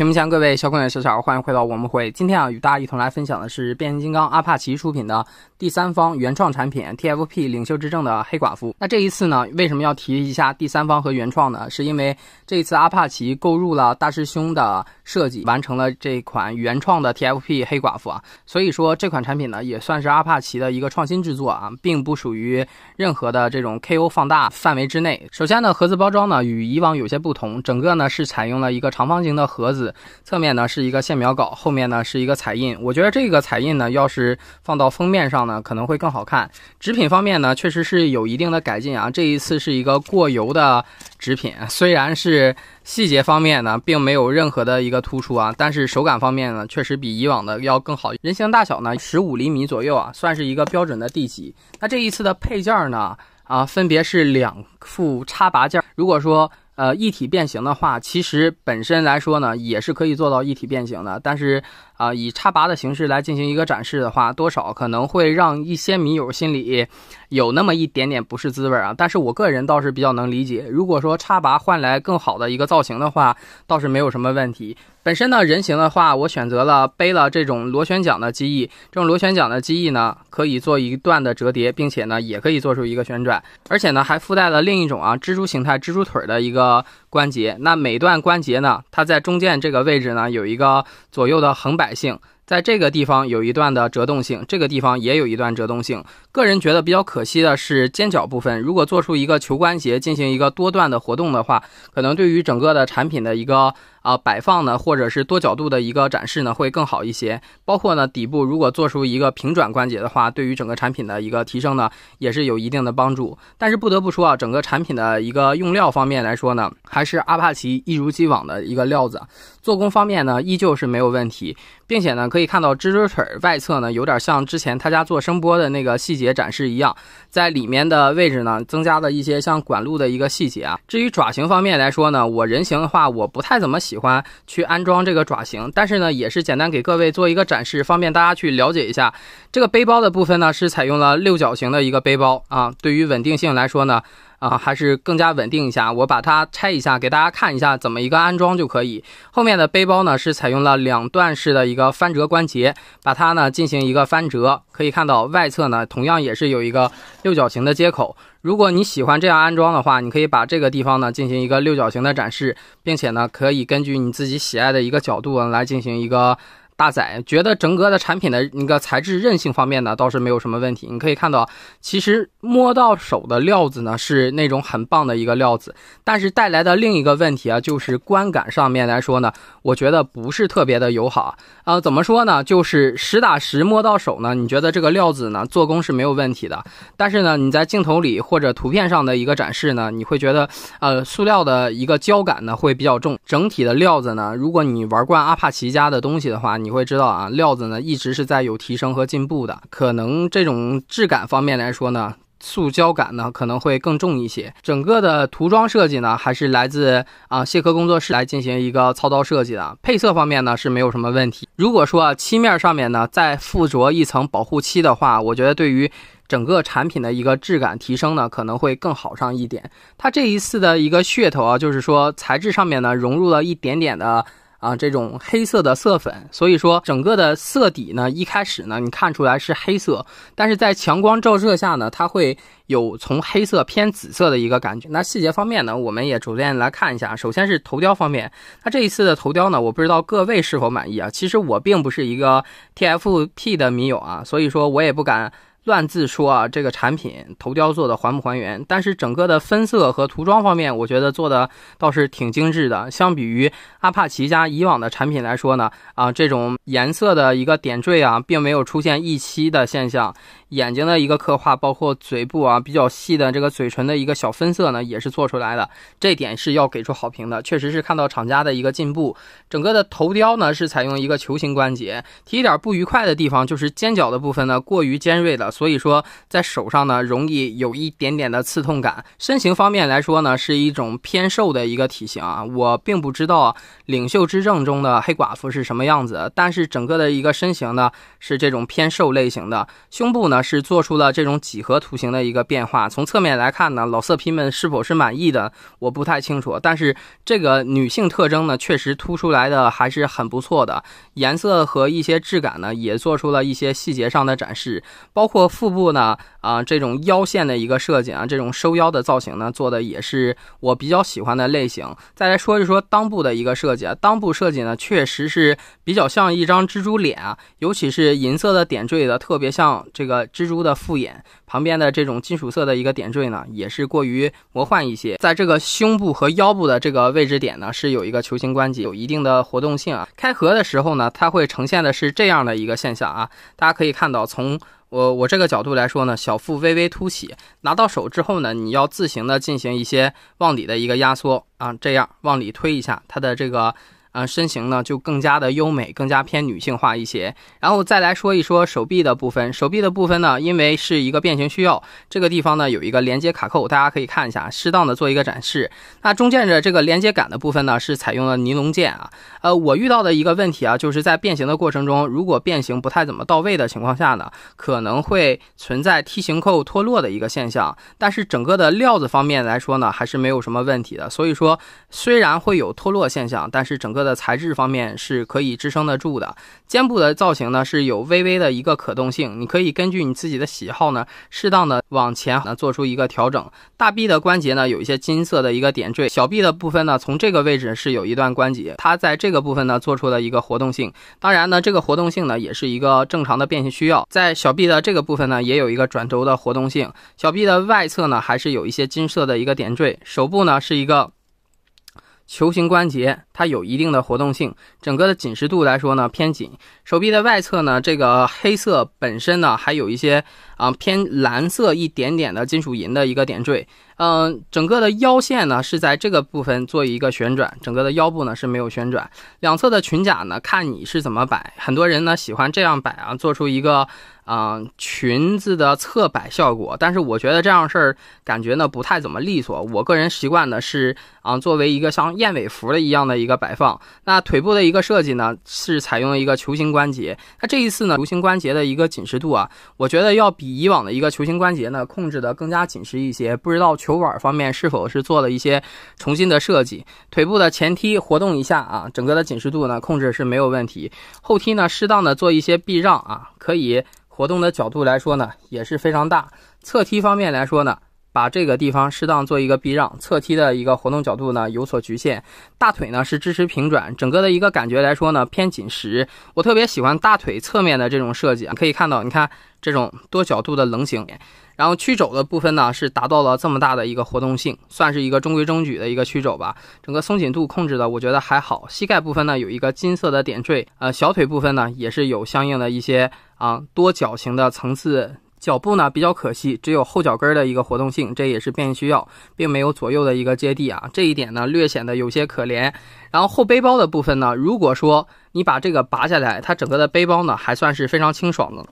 屏幕前各位小朋友、小小，欢迎回到我们会。今天啊，与大家一同来分享的是变形金刚阿帕奇出品的第三方原创产品 TFP 领袖之证的黑寡妇。那这一次呢，为什么要提一下第三方和原创呢？是因为这一次阿帕奇购入了大师兄的设计，完成了这款原创的 TFP 黑寡妇啊。所以说这款产品呢，也算是阿帕奇的一个创新制作啊，并不属于任何的这种 KO 放大范围之内。首先呢，盒子包装呢与以往有些不同，整个呢是采用了一个长方形的盒子。侧面呢是一个线描稿，后面呢是一个彩印。我觉得这个彩印呢，要是放到封面上呢，可能会更好看。纸品方面呢，确实是有一定的改进啊。这一次是一个过油的纸品，虽然是细节方面呢，并没有任何的一个突出啊，但是手感方面呢，确实比以往的要更好。人形大小呢，十五厘米左右啊，算是一个标准的地级。那这一次的配件呢，啊，分别是两副插拔件。如果说呃，一体变形的话，其实本身来说呢，也是可以做到一体变形的，但是。啊，以插拔的形式来进行一个展示的话，多少可能会让一些迷友心里有那么一点点不是滋味儿啊。但是我个人倒是比较能理解，如果说插拔换来更好的一个造型的话，倒是没有什么问题。本身呢，人形的话，我选择了背了这种螺旋桨的机翼，这种螺旋桨的机翼呢，可以做一段的折叠，并且呢，也可以做出一个旋转，而且呢，还附带了另一种啊蜘蛛形态、蜘蛛腿的一个。关节，那每段关节呢？它在中间这个位置呢，有一个左右的横摆性。在这个地方有一段的折动性，这个地方也有一段折动性。个人觉得比较可惜的是尖角部分，如果做出一个球关节进行一个多段的活动的话，可能对于整个的产品的一个啊摆放呢，或者是多角度的一个展示呢，会更好一些。包括呢底部如果做出一个平转关节的话，对于整个产品的一个提升呢，也是有一定的帮助。但是不得不说啊，整个产品的一个用料方面来说呢，还是阿帕奇一如既往的一个料子，做工方面呢依旧是没有问题，并且呢可以。可以看到蜘蛛腿外侧呢，有点像之前他家做声波的那个细节展示一样，在里面的位置呢，增加了一些像管路的一个细节啊。至于爪形方面来说呢，我人形的话，我不太怎么喜欢去安装这个爪形，但是呢，也是简单给各位做一个展示，方便大家去了解一下。这个背包的部分呢，是采用了六角形的一个背包啊。对于稳定性来说呢。啊，还是更加稳定一下。我把它拆一下，给大家看一下怎么一个安装就可以。后面的背包呢，是采用了两段式的一个翻折关节，把它呢进行一个翻折，可以看到外侧呢同样也是有一个六角形的接口。如果你喜欢这样安装的话，你可以把这个地方呢进行一个六角形的展示，并且呢可以根据你自己喜爱的一个角度来进行一个。大仔觉得整个的产品的那个材质韧性方面呢，倒是没有什么问题。你可以看到，其实摸到手的料子呢是那种很棒的一个料子，但是带来的另一个问题啊，就是观感上面来说呢，我觉得不是特别的友好。呃，怎么说呢？就是实打实摸到手呢，你觉得这个料子呢，做工是没有问题的。但是呢，你在镜头里或者图片上的一个展示呢，你会觉得，呃，塑料的一个胶感呢会比较重。整体的料子呢，如果你玩惯阿帕奇家的东西的话，你。你会知道啊，料子呢一直是在有提升和进步的，可能这种质感方面来说呢，塑胶感呢可能会更重一些。整个的涂装设计呢，还是来自啊谢科工作室来进行一个操刀设计的。配色方面呢是没有什么问题。如果说漆面上面呢再附着一层保护漆的话，我觉得对于整个产品的一个质感提升呢可能会更好上一点。它这一次的一个噱头啊，就是说材质上面呢融入了一点点的。啊，这种黑色的色粉，所以说整个的色底呢，一开始呢，你看出来是黑色，但是在强光照射下呢，它会有从黑色偏紫色的一个感觉。那细节方面呢，我们也逐渐来看一下。首先是头雕方面，那这一次的头雕呢，我不知道各位是否满意啊？其实我并不是一个 TFP 的迷友啊，所以说我也不敢。乱字说啊，这个产品头雕做的还不还原，但是整个的分色和涂装方面，我觉得做的倒是挺精致的。相比于阿帕奇家以往的产品来说呢，啊，这种颜色的一个点缀啊，并没有出现溢漆的现象。眼睛的一个刻画，包括嘴部啊，比较细的这个嘴唇的一个小分色呢，也是做出来的，这点是要给出好评的。确实是看到厂家的一个进步。整个的头雕呢，是采用一个球形关节。提一点不愉快的地方，就是尖角的部分呢，过于尖锐了。所以说，在手上呢，容易有一点点的刺痛感。身形方面来说呢，是一种偏瘦的一个体型啊。我并不知道领袖之证》中的黑寡妇是什么样子，但是整个的一个身形呢，是这种偏瘦类型的。胸部呢，是做出了这种几何图形的一个变化。从侧面来看呢，老色批们是否是满意的，我不太清楚。但是这个女性特征呢，确实突出来的还是很不错的。颜色和一些质感呢，也做出了一些细节上的展示，包括。腹部呢，啊，这种腰线的一个设计啊，这种收腰的造型呢，做的也是我比较喜欢的类型。再来说一说裆部的一个设计啊，裆部设计呢，确实是比较像一张蜘蛛脸啊，尤其是银色的点缀的，特别像这个蜘蛛的复眼旁边的这种金属色的一个点缀呢，也是过于魔幻一些。在这个胸部和腰部的这个位置点呢，是有一个球形关节，有一定的活动性啊。开合的时候呢，它会呈现的是这样的一个现象啊，大家可以看到从。我我这个角度来说呢，小腹微微凸起，拿到手之后呢，你要自行的进行一些往里的一个压缩啊，这样往里推一下，它的这个呃身形呢就更加的优美，更加偏女性化一些。然后再来说一说手臂的部分，手臂的部分呢，因为是一个变形需要，这个地方呢有一个连接卡扣，大家可以看一下，适当的做一个展示。那中间的这个连接杆的部分呢，是采用了尼龙件啊。呃，我遇到的一个问题啊，就是在变形的过程中，如果变形不太怎么到位的情况下呢，可能会存在梯形扣脱落的一个现象。但是整个的料子方面来说呢，还是没有什么问题的。所以说，虽然会有脱落现象，但是整个的材质方面是可以支撑得住的。肩部的造型呢是有微微的一个可动性，你可以根据你自己的喜好呢，适当的往前呢做出一个调整。大臂的关节呢有一些金色的一个点缀，小臂的部分呢从这个位置是有一段关节，它在这。这个部分呢，做出了一个活动性。当然呢，这个活动性呢，也是一个正常的变形需要。在小臂的这个部分呢，也有一个转轴的活动性。小臂的外侧呢，还是有一些金色的一个点缀。手部呢，是一个球形关节，它有一定的活动性。整个的紧实度来说呢，偏紧。手臂的外侧呢，这个黑色本身呢，还有一些啊偏蓝色一点点的金属银的一个点缀。嗯，整个的腰线呢是在这个部分做一个旋转，整个的腰部呢是没有旋转，两侧的裙甲呢看你是怎么摆，很多人呢喜欢这样摆啊，做出一个啊裙子的侧摆效果，但是我觉得这样事儿感觉呢不太怎么利索，我个人习惯的是啊作为一个像燕尾服的一样的一个摆放，那腿部的一个设计呢是采用一个球形关节，它这一次呢球形关节的一个紧实度啊，我觉得要比以往的一个球形关节呢控制的更加紧实一些，不知道球。手腕方面是否是做了一些重新的设计？腿部的前踢活动一下啊，整个的紧实度呢控制是没有问题。后踢呢适当的做一些避让啊，可以活动的角度来说呢也是非常大。侧踢方面来说呢。把这个地方适当做一个避让，侧踢的一个活动角度呢有所局限，大腿呢是支持平转，整个的一个感觉来说呢偏紧实。我特别喜欢大腿侧面的这种设计啊，可以看到，你看这种多角度的棱形，然后曲肘的部分呢是达到了这么大的一个活动性，算是一个中规中矩的一个曲肘吧。整个松紧度控制的我觉得还好，膝盖部分呢有一个金色的点缀，呃，小腿部分呢也是有相应的一些啊多角形的层次。脚部呢比较可惜，只有后脚跟的一个活动性，这也是便于需要，并没有左右的一个接地啊，这一点呢略显得有些可怜。然后后背包的部分呢，如果说你把这个拔下来，它整个的背包呢还算是非常清爽的。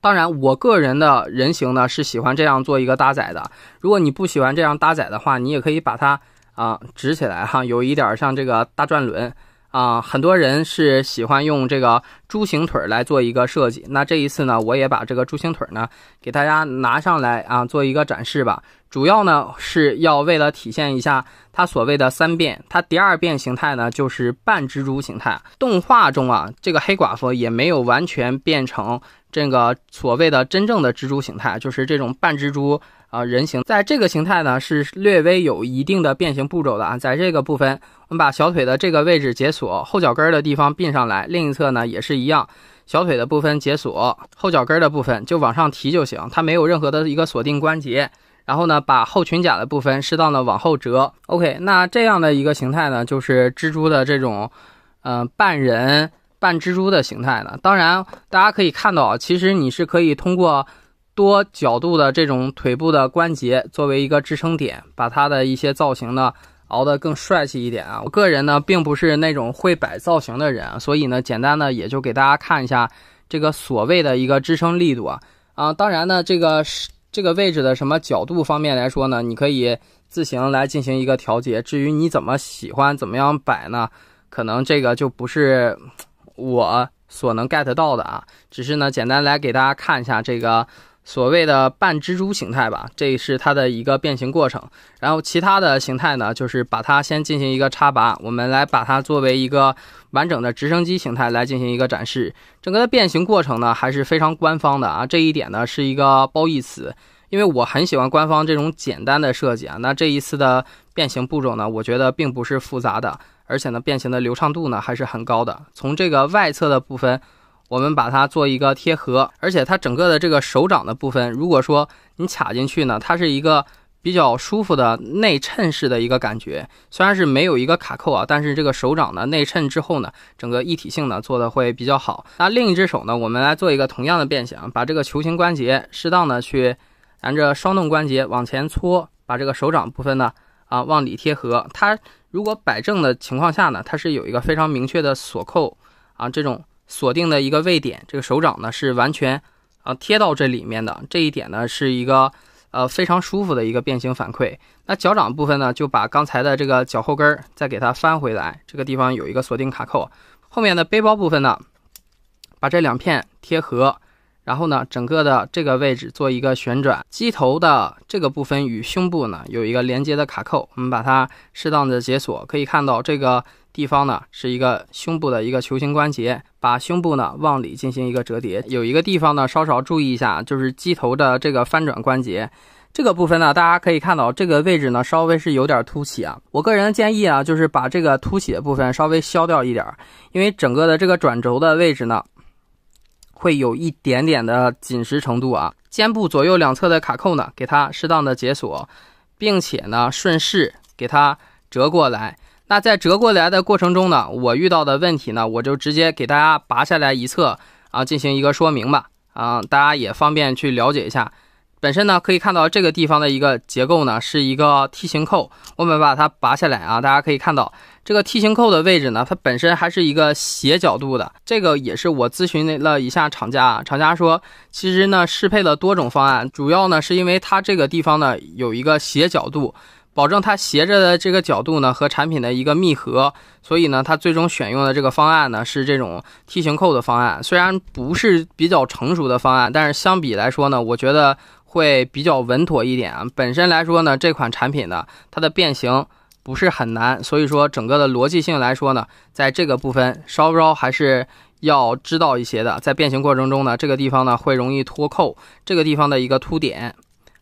当然，我个人的人形呢是喜欢这样做一个搭载的，如果你不喜欢这样搭载的话，你也可以把它啊直起来哈，有一点像这个大转轮。啊，很多人是喜欢用这个猪形腿来做一个设计。那这一次呢，我也把这个猪形腿呢给大家拿上来啊，做一个展示吧。主要呢是要为了体现一下它所谓的三变，它第二变形态呢就是半蜘蛛形态。动画中啊，这个黑寡妇也没有完全变成这个所谓的真正的蜘蛛形态，就是这种半蜘蛛。啊，人形在这个形态呢是略微有一定的变形步骤的啊，在这个部分，我们把小腿的这个位置解锁，后脚跟的地方并上来，另一侧呢也是一样，小腿的部分解锁，后脚跟的部分就往上提就行，它没有任何的一个锁定关节。然后呢，把后裙甲的部分适当的往后折。OK，那这样的一个形态呢，就是蜘蛛的这种，嗯，半人半蜘蛛的形态呢。当然，大家可以看到，其实你是可以通过。多角度的这种腿部的关节作为一个支撑点，把它的一些造型呢熬得更帅气一点啊。我个人呢并不是那种会摆造型的人，所以呢简单的也就给大家看一下这个所谓的一个支撑力度啊啊。当然呢这个是这个位置的什么角度方面来说呢，你可以自行来进行一个调节。至于你怎么喜欢怎么样摆呢，可能这个就不是我所能 get 到的啊。只是呢简单来给大家看一下这个。所谓的半蜘蛛形态吧，这是它的一个变形过程。然后其他的形态呢，就是把它先进行一个插拔。我们来把它作为一个完整的直升机形态来进行一个展示。整个的变形过程呢，还是非常官方的啊。这一点呢，是一个褒义词，因为我很喜欢官方这种简单的设计啊。那这一次的变形步骤呢，我觉得并不是复杂的，而且呢，变形的流畅度呢还是很高的。从这个外侧的部分。我们把它做一个贴合，而且它整个的这个手掌的部分，如果说你卡进去呢，它是一个比较舒服的内衬式的一个感觉。虽然是没有一个卡扣啊，但是这个手掌的内衬之后呢，整个一体性呢做的会比较好。那另一只手呢，我们来做一个同样的变形，把这个球形关节适当的去沿着双动关节往前搓，把这个手掌部分呢啊往里贴合。它如果摆正的情况下呢，它是有一个非常明确的锁扣啊这种。锁定的一个位点，这个手掌呢是完全，呃贴到这里面的，这一点呢是一个，呃非常舒服的一个变形反馈。那脚掌部分呢，就把刚才的这个脚后跟儿再给它翻回来，这个地方有一个锁定卡扣。后面的背包部分呢，把这两片贴合，然后呢整个的这个位置做一个旋转。机头的这个部分与胸部呢有一个连接的卡扣，我们把它适当的解锁，可以看到这个地方呢是一个胸部的一个球形关节。把胸部呢往里进行一个折叠，有一个地方呢稍稍注意一下，就是机头的这个翻转关节，这个部分呢大家可以看到这个位置呢稍微是有点凸起啊。我个人的建议啊，就是把这个凸起的部分稍微削掉一点，因为整个的这个转轴的位置呢，会有一点点的紧实程度啊。肩部左右两侧的卡扣呢，给它适当的解锁，并且呢顺势给它折过来。那在折过来的过程中呢，我遇到的问题呢，我就直接给大家拔下来一侧啊，进行一个说明吧，啊，大家也方便去了解一下。本身呢，可以看到这个地方的一个结构呢，是一个梯形扣，我们把它拔下来啊，大家可以看到这个梯形扣的位置呢，它本身还是一个斜角度的。这个也是我咨询了一下厂家，厂家说，其实呢，适配了多种方案，主要呢是因为它这个地方呢有一个斜角度。保证它斜着的这个角度呢和产品的一个密合，所以呢，它最终选用的这个方案呢是这种梯形扣的方案。虽然不是比较成熟的方案，但是相比来说呢，我觉得会比较稳妥一点啊。本身来说呢，这款产品呢，它的变形不是很难，所以说整个的逻辑性来说呢，在这个部分稍稍还是要知道一些的。在变形过程中呢，这个地方呢会容易脱扣，这个地方的一个凸点。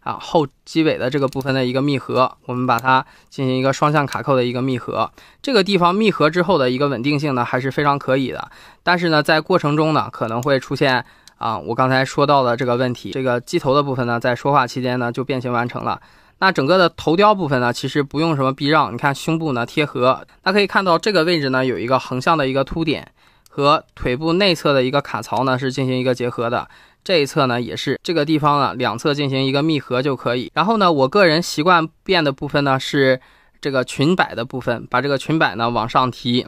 啊，后机尾的这个部分的一个密合，我们把它进行一个双向卡扣的一个密合。这个地方密合之后的一个稳定性呢，还是非常可以的。但是呢，在过程中呢，可能会出现啊，我刚才说到的这个问题。这个机头的部分呢，在说话期间呢，就变形完成了。那整个的头雕部分呢，其实不用什么避让。你看胸部呢贴合，那可以看到这个位置呢，有一个横向的一个凸点，和腿部内侧的一个卡槽呢，是进行一个结合的。这一侧呢也是这个地方呢，两侧进行一个密合就可以。然后呢，我个人习惯变的部分呢是这个裙摆的部分，把这个裙摆呢往上提，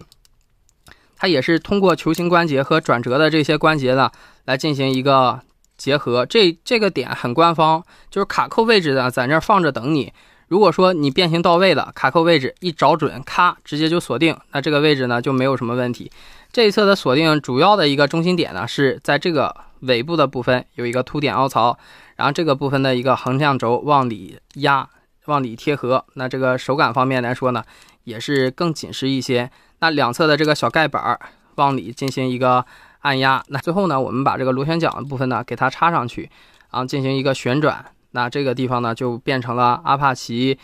它也是通过球形关节和转折的这些关节呢来进行一个结合。这这个点很官方，就是卡扣位置呢在那儿放着等你。如果说你变形到位了，卡扣位置一找准，咔，直接就锁定。那这个位置呢就没有什么问题。这一侧的锁定主要的一个中心点呢是在这个。尾部的部分有一个凸点凹槽，然后这个部分的一个横向轴往里压，往里贴合。那这个手感方面来说呢，也是更紧实一些。那两侧的这个小盖板往里进行一个按压。那最后呢，我们把这个螺旋桨的部分呢给它插上去，然后进行一个旋转。那这个地方呢就变成了阿帕奇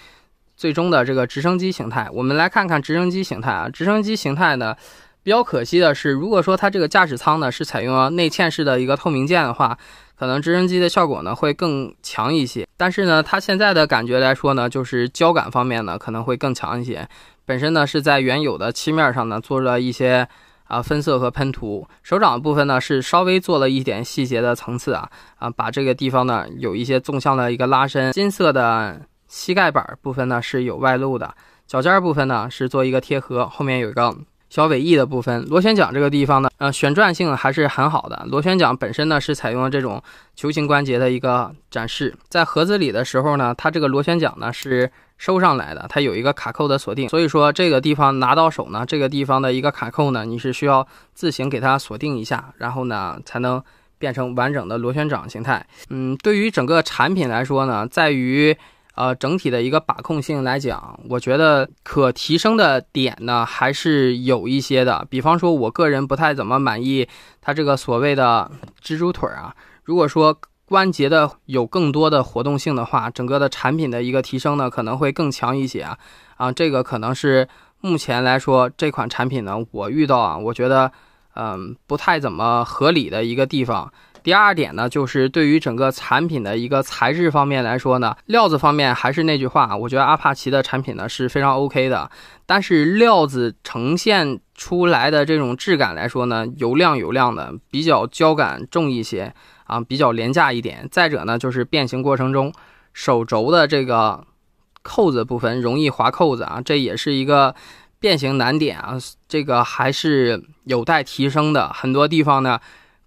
最终的这个直升机形态。我们来看看直升机形态啊，直升机形态呢。比较可惜的是，如果说它这个驾驶舱呢是采用了内嵌式的一个透明件的话，可能直升机的效果呢会更强一些。但是呢，它现在的感觉来说呢，就是胶感方面呢可能会更强一些。本身呢是在原有的漆面上呢做了一些啊分色和喷涂，手掌部分呢是稍微做了一点细节的层次啊啊，把这个地方呢有一些纵向的一个拉伸，金色的膝盖板部分呢是有外露的，脚尖部分呢是做一个贴合，后面有一个。小尾翼的部分，螺旋桨这个地方呢，呃，旋转性还是很好的。螺旋桨本身呢是采用了这种球形关节的一个展示，在盒子里的时候呢，它这个螺旋桨呢是收上来的，它有一个卡扣的锁定。所以说这个地方拿到手呢，这个地方的一个卡扣呢，你是需要自行给它锁定一下，然后呢才能变成完整的螺旋桨形态。嗯，对于整个产品来说呢，在于。呃，整体的一个把控性来讲，我觉得可提升的点呢还是有一些的。比方说，我个人不太怎么满意它这个所谓的“蜘蛛腿”啊。如果说关节的有更多的活动性的话，整个的产品的一个提升呢可能会更强一些啊。啊，这个可能是目前来说这款产品呢，我遇到啊，我觉得嗯不太怎么合理的一个地方。第二点呢，就是对于整个产品的一个材质方面来说呢，料子方面还是那句话，我觉得阿帕奇的产品呢是非常 OK 的，但是料子呈现出来的这种质感来说呢，油亮油亮的，比较胶感重一些啊，比较廉价一点。再者呢，就是变形过程中手轴的这个扣子部分容易划扣子啊，这也是一个变形难点啊，这个还是有待提升的，很多地方呢。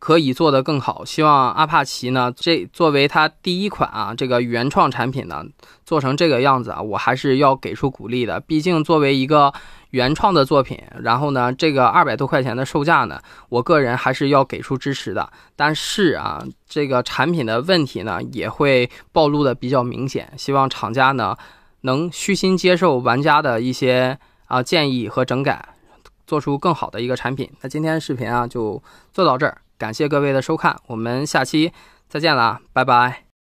可以做得更好，希望阿帕奇呢，这作为它第一款啊，这个原创产品呢，做成这个样子啊，我还是要给出鼓励的。毕竟作为一个原创的作品，然后呢，这个二百多块钱的售价呢，我个人还是要给出支持的。但是啊，这个产品的问题呢，也会暴露的比较明显，希望厂家呢，能虚心接受玩家的一些啊建议和整改，做出更好的一个产品。那今天视频啊，就做到这儿。感谢各位的收看，我们下期再见了拜拜。